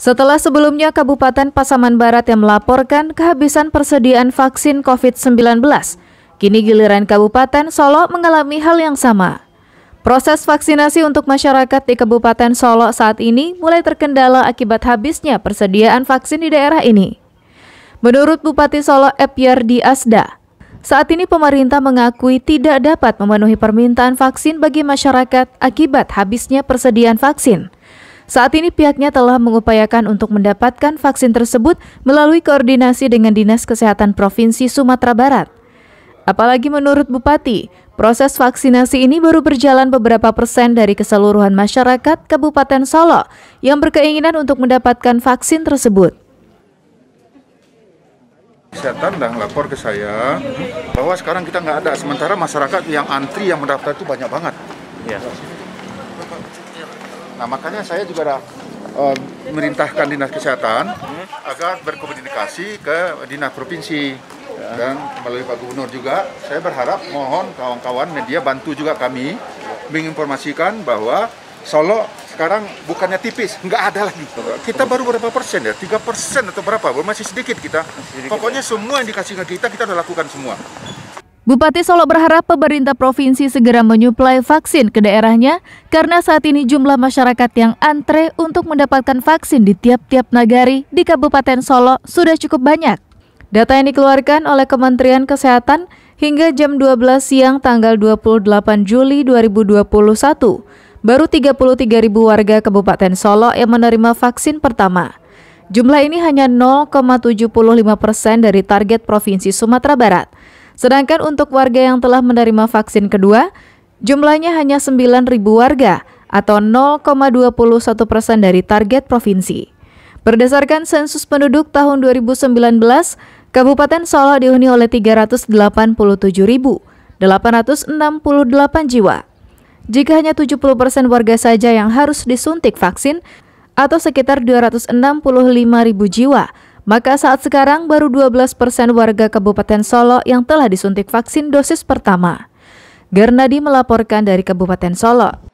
Setelah sebelumnya Kabupaten Pasaman Barat yang melaporkan kehabisan persediaan vaksin COVID-19, kini giliran Kabupaten Solo mengalami hal yang sama. Proses vaksinasi untuk masyarakat di Kabupaten Solo saat ini mulai terkendala akibat habisnya persediaan vaksin di daerah ini. Menurut Bupati Solo Epiardi Asda, saat ini pemerintah mengakui tidak dapat memenuhi permintaan vaksin bagi masyarakat akibat habisnya persediaan vaksin. Saat ini pihaknya telah mengupayakan untuk mendapatkan vaksin tersebut melalui koordinasi dengan Dinas Kesehatan Provinsi Sumatera Barat. Apalagi menurut Bupati, proses vaksinasi ini baru berjalan beberapa persen dari keseluruhan masyarakat Kabupaten Solo yang berkeinginan untuk mendapatkan vaksin tersebut kesehatan dan lapor ke saya bahwa sekarang kita nggak ada sementara masyarakat yang antri yang mendaftar itu banyak banget iya. Nah makanya saya juga ada eh, merintahkan dinas kesehatan agar berkomunikasi ke dinas provinsi dan melalui Pak Gubernur juga. Saya berharap mohon kawan-kawan media bantu juga kami menginformasikan bahwa Solo sekarang bukannya tipis, nggak ada lagi. Kita baru berapa persen ya? tiga persen atau berapa? Masih sedikit kita. Pokoknya ya. semua yang dikasih ke kita, kita sudah lakukan semua. Bupati Solo berharap pemerintah provinsi segera menyuplai vaksin ke daerahnya karena saat ini jumlah masyarakat yang antre untuk mendapatkan vaksin di tiap-tiap nagari di Kabupaten Solo sudah cukup banyak. Data yang dikeluarkan oleh Kementerian Kesehatan hingga jam 12 siang tanggal 28 Juli 2021, baru 33 ribu warga Kabupaten Solo yang menerima vaksin pertama. Jumlah ini hanya 0,75 persen dari target Provinsi Sumatera Barat. Sedangkan untuk warga yang telah menerima vaksin kedua, jumlahnya hanya 9.000 warga atau 0,21 persen dari target provinsi. Berdasarkan sensus penduduk tahun 2019, Kabupaten Solo dihuni oleh 387.868 jiwa. Jika hanya 70 persen warga saja yang harus disuntik vaksin, atau sekitar 265.000 jiwa, maka saat sekarang baru 12 persen warga Kabupaten Solo yang telah disuntik vaksin dosis pertama. Gernadi melaporkan dari Kabupaten Solo.